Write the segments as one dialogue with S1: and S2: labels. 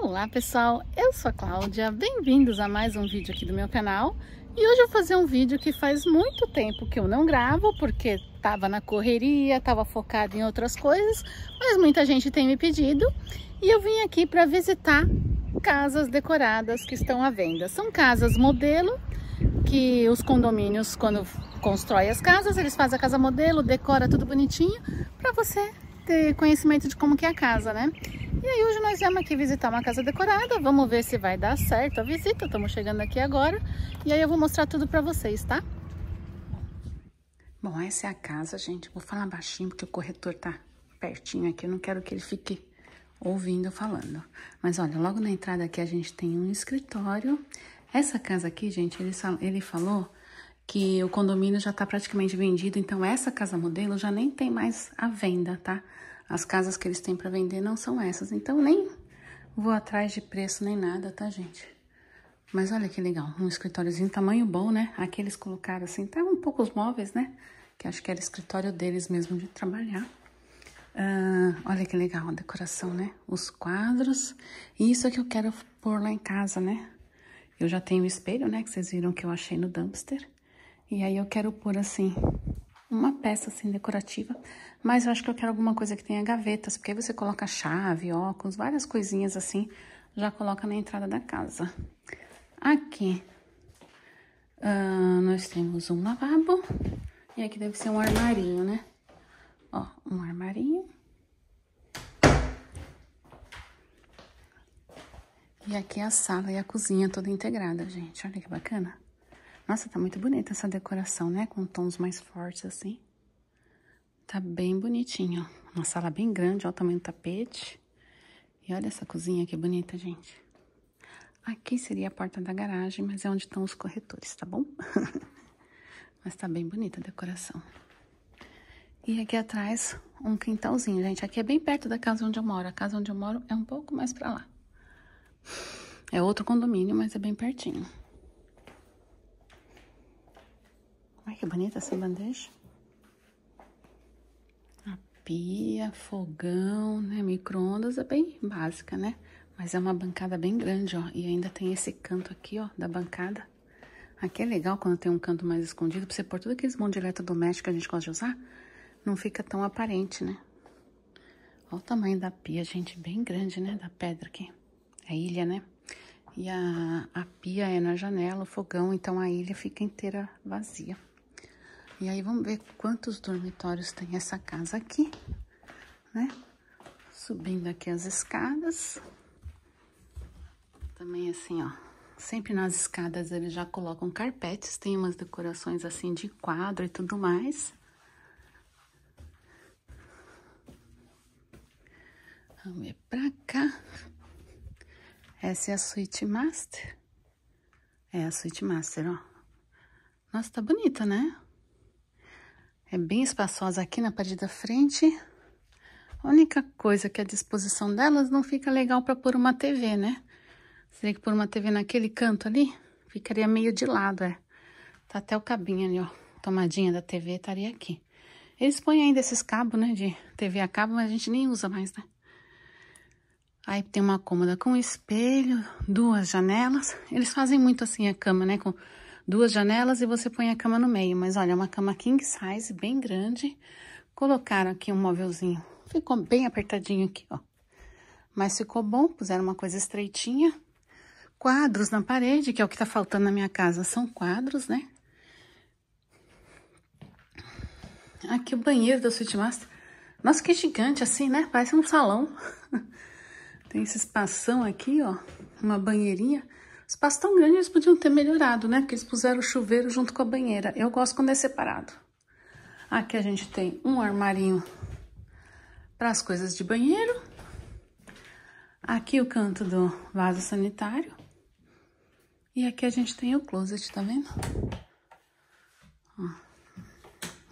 S1: Olá pessoal, eu sou a Cláudia, bem-vindos a mais um vídeo aqui do meu canal e hoje eu vou fazer um vídeo que faz muito tempo que eu não gravo porque estava na correria, estava focado em outras coisas, mas muita gente tem me pedido e eu vim aqui para visitar casas decoradas que estão à venda. São casas modelo que os condomínios quando constrói as casas, eles fazem a casa modelo, decora tudo bonitinho para você ter conhecimento de como que é a casa, né? E aí hoje nós viemos aqui visitar uma casa decorada, vamos ver se vai dar certo a visita, estamos chegando aqui agora, e aí eu vou mostrar tudo para vocês, tá? Bom, essa é a casa, gente, vou falar baixinho porque o corretor tá pertinho aqui, eu não quero que ele fique ouvindo falando. Mas olha, logo na entrada aqui a gente tem um escritório, essa casa aqui, gente, ele, ele falou que o condomínio já está praticamente vendido, então essa casa modelo já nem tem mais a venda, tá? As casas que eles têm para vender não são essas, então nem vou atrás de preço nem nada, tá, gente? Mas olha que legal, um escritóriozinho tamanho bom, né? Aqui eles colocaram assim, tá um pouco os móveis, né? Que acho que era escritório deles mesmo de trabalhar. Ah, olha que legal a decoração, né? Os quadros. E isso é que eu quero pôr lá em casa, né? Eu já tenho o espelho, né? Que vocês viram que eu achei no dumpster. E aí eu quero pôr assim uma peça assim decorativa, mas eu acho que eu quero alguma coisa que tenha gavetas, porque aí você coloca chave, óculos, várias coisinhas assim, já coloca na entrada da casa. Aqui uh, nós temos um lavabo e aqui deve ser um armarinho, né? Ó, um armarinho. E aqui a sala e a cozinha toda integrada, gente. Olha que bacana. Nossa, tá muito bonita essa decoração, né? Com tons mais fortes assim. Tá bem bonitinho. Uma sala bem grande, olha o tamanho do tapete. E olha essa cozinha que bonita, gente. Aqui seria a porta da garagem, mas é onde estão os corretores, tá bom? mas tá bem bonita a decoração. E aqui atrás, um quintalzinho, gente. Aqui é bem perto da casa onde eu moro. A casa onde eu moro é um pouco mais pra lá. É outro condomínio, mas é bem pertinho. Olha que bonita essa bandeja. A pia, fogão, né? Micro-ondas é bem básica, né? Mas é uma bancada bem grande, ó. E ainda tem esse canto aqui, ó, da bancada. Aqui é legal quando tem um canto mais escondido, pra você pôr tudo aqueles monte de eletrodoméstico que a gente gosta de usar, não fica tão aparente, né? Olha o tamanho da pia, gente, bem grande, né? Da pedra aqui. É ilha, né? E a, a pia é na janela, o fogão, então a ilha fica inteira vazia. E aí vamos ver quantos dormitórios tem essa casa aqui, né? Subindo aqui as escadas. Também assim, ó. Sempre nas escadas eles já colocam carpetes, tem umas decorações assim de quadro e tudo mais. Vamos ver pra cá. Essa é a suíte master. É a suíte master, ó. Nossa, tá bonita, né? É bem espaçosa aqui na parte da frente. A única coisa que é a disposição delas não fica legal para pôr uma TV, né? Seria que pôr uma TV naquele canto ali, ficaria meio de lado, é. Tá até o cabinho ali, ó. Tomadinha da TV estaria aqui. Eles põem ainda esses cabos, né, de TV a cabo, mas a gente nem usa mais, né? Aí tem uma cômoda com espelho, duas janelas. Eles fazem muito assim a cama, né, com duas janelas e você põe a cama no meio. Mas olha, é uma cama king size, bem grande. Colocaram aqui um móvelzinho. Ficou bem apertadinho aqui, ó. Mas ficou bom, puseram uma coisa estreitinha. Quadros na parede, que é o que tá faltando na minha casa. São quadros, né? Aqui o banheiro da suíte master. Nossa, que gigante assim, né? Parece um salão. Tem esse espação aqui, ó. Uma banheirinha. Espaço tão grande eles podiam ter melhorado, né? Porque eles puseram o chuveiro junto com a banheira. Eu gosto quando é separado. Aqui a gente tem um armarinho para as coisas de banheiro. Aqui o canto do vaso sanitário. E aqui a gente tem o closet, tá vendo? Ó.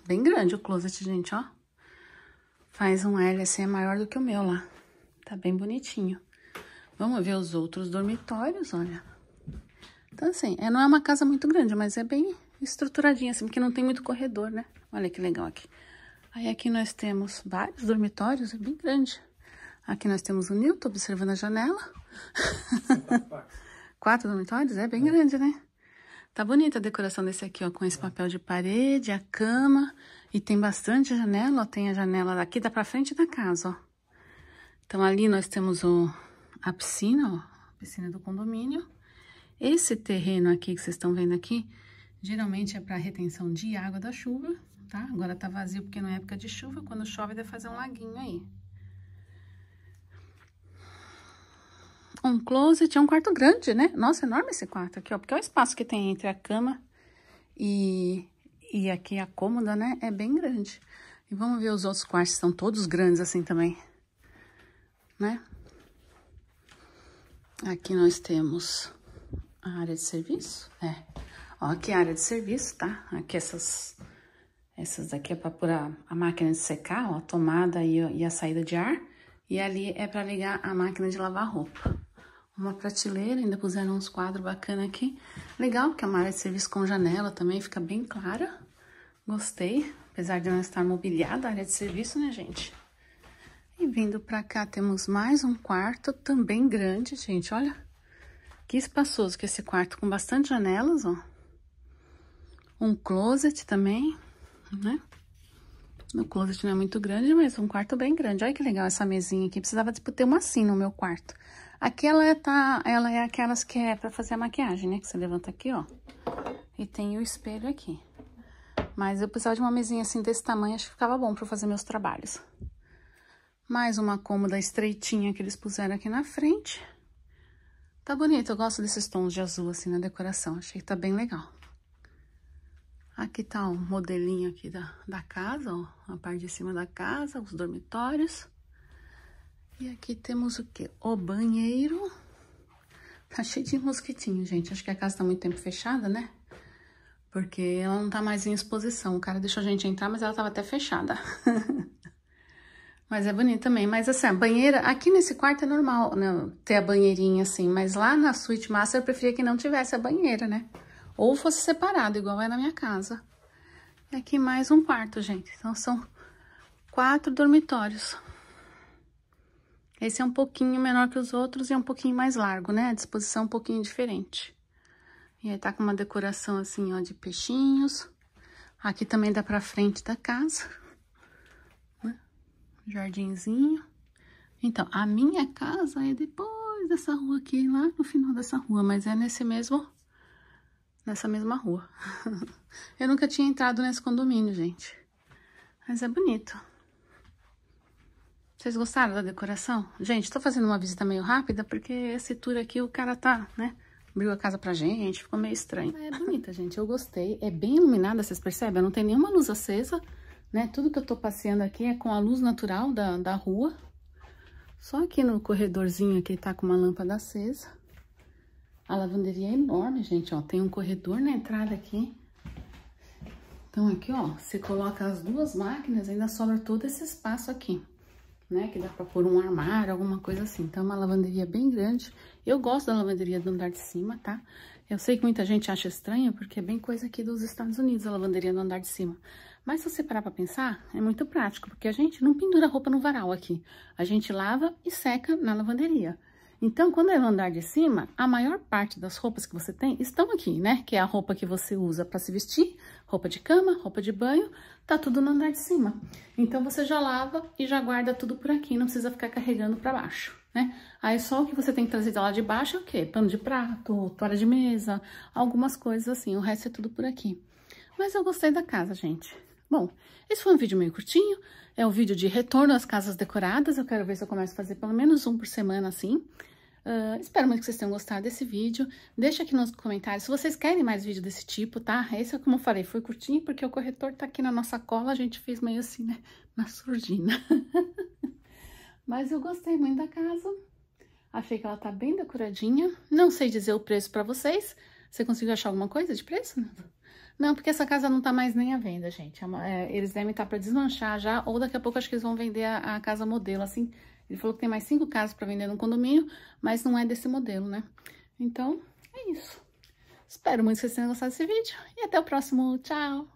S1: Bem grande o closet, gente, ó. Faz um L assim, é maior do que o meu lá. Tá bem bonitinho. Vamos ver os outros dormitórios, olha. Então, assim, é, não é uma casa muito grande, mas é bem estruturadinha, assim, porque não tem muito corredor, né? Olha que legal aqui. Aí aqui nós temos vários dormitórios, é bem grande. Aqui nós temos o Newton observando a janela. Quatro dormitórios, é bem é. grande, né? Tá bonita a decoração desse aqui, ó, com esse é. papel de parede, a cama. E tem bastante janela, ó, tem a janela daqui, dá pra frente da casa, ó. Então, ali nós temos o, a piscina, ó, a piscina do condomínio. Esse terreno aqui que vocês estão vendo aqui, geralmente é para retenção de água da chuva, tá? Agora tá vazio porque não é época de chuva, quando chove deve fazer um laguinho aí. Um closet é um quarto grande, né? Nossa, é enorme esse quarto aqui, ó, porque é o espaço que tem entre a cama e, e aqui a cômoda, né? É bem grande. E vamos ver os outros quartos, são todos grandes assim também, né? Aqui nós temos a área de serviço? É. Ó, aqui é a área de serviço, tá? Aqui essas, essas daqui é para pôr a, a, máquina de secar, ó, a tomada e, e a saída de ar. E ali é para ligar a máquina de lavar roupa. Uma prateleira, ainda puseram uns quadros bacana aqui. Legal, porque é uma área de serviço com janela também, fica bem clara. Gostei, apesar de não estar mobiliada a área de serviço, né, gente? E vindo pra cá, temos mais um quarto, também grande, gente, olha. Que espaçoso que é esse quarto, com bastante janelas, ó. Um closet também, né? O closet não é muito grande, mas um quarto bem grande. Olha que legal essa mesinha aqui. Precisava tipo, ter uma assim no meu quarto. Aqui ela, tá, ela é aquelas que é pra fazer a maquiagem, né? Que você levanta aqui, ó. E tem o espelho aqui. Mas eu precisava de uma mesinha assim desse tamanho, acho que ficava bom pra fazer meus trabalhos. Mais uma cômoda estreitinha que eles puseram aqui na frente. Tá bonito, eu gosto desses tons de azul assim na decoração, achei que tá bem legal. Aqui tá o um modelinho aqui da, da casa, ó, a parte de cima da casa, os dormitórios. E aqui temos o que? O banheiro. Tá cheio de mosquitinho, gente. Acho que a casa tá muito tempo fechada, né? Porque ela não tá mais em exposição. O cara deixou a gente entrar, mas ela tava até fechada. Mas é bonito também. Mas assim, a banheira, aqui nesse quarto é normal né, ter a banheirinha assim, mas lá na suíte master eu preferia que não tivesse a banheira, né? Ou fosse separado, igual é na minha casa. E é aqui mais um quarto, gente. Então são quatro dormitórios. Esse é um pouquinho menor que os outros e é um pouquinho mais largo, né? A disposição é um pouquinho diferente. E aí tá com uma decoração assim, ó, de peixinhos. Aqui também dá pra frente da casa jardinzinho. Então, a minha casa é depois dessa rua aqui, lá no final dessa rua, mas é nesse mesmo, nessa mesma rua. Eu nunca tinha entrado nesse condomínio, gente. Mas é bonito. Vocês gostaram da decoração? Gente, tô fazendo uma visita meio rápida, porque esse tour aqui o cara tá, né? Abriu a casa pra gente, ficou meio estranho. É bonita, gente. Eu gostei. É bem iluminada, vocês percebem? Não tem nenhuma luz acesa né? Tudo que eu tô passeando aqui é com a luz natural da, da rua. Só aqui no corredorzinho aqui tá com uma lâmpada acesa. A lavanderia é enorme, gente, ó. Tem um corredor na entrada aqui. Então, aqui, ó, você coloca as duas máquinas, ainda sobra todo esse espaço aqui, né? Que dá pra pôr um armário, alguma coisa assim. Então, é uma lavanderia bem grande. Eu gosto da lavanderia do andar de cima, tá? Eu sei que muita gente acha estranha, porque é bem coisa aqui dos Estados Unidos, a lavanderia do andar de cima. Mas se você parar para pensar, é muito prático, porque a gente não pendura roupa no varal aqui. A gente lava e seca na lavanderia. Então, quando é no andar de cima, a maior parte das roupas que você tem estão aqui, né? Que é a roupa que você usa para se vestir, roupa de cama, roupa de banho, tá tudo no andar de cima. Então, você já lava e já guarda tudo por aqui, não precisa ficar carregando para baixo, né? Aí, só o que você tem que trazer lá de baixo é o quê? Pano de prato, toalha de mesa, algumas coisas assim, o resto é tudo por aqui. Mas eu gostei da casa, gente. Bom, esse foi um vídeo meio curtinho, é um vídeo de retorno às casas decoradas, eu quero ver se eu começo a fazer pelo menos um por semana assim. Uh, espero muito que vocês tenham gostado desse vídeo, deixa aqui nos comentários se vocês querem mais vídeo desse tipo, tá? Esse, é como eu falei, foi curtinho porque o corretor tá aqui na nossa cola, a gente fez meio assim, né, na surdina. Mas eu gostei muito da casa, achei que ela tá bem decoradinha, não sei dizer o preço pra vocês, você conseguiu achar alguma coisa de preço? Não, porque essa casa não tá mais nem à venda, gente. É uma, é, eles devem estar tá para desmanchar já, ou daqui a pouco acho que eles vão vender a, a casa modelo, assim. Ele falou que tem mais cinco casas para vender no condomínio, mas não é desse modelo, né? Então, é isso. Espero muito que vocês tenham gostado desse vídeo e até o próximo. Tchau!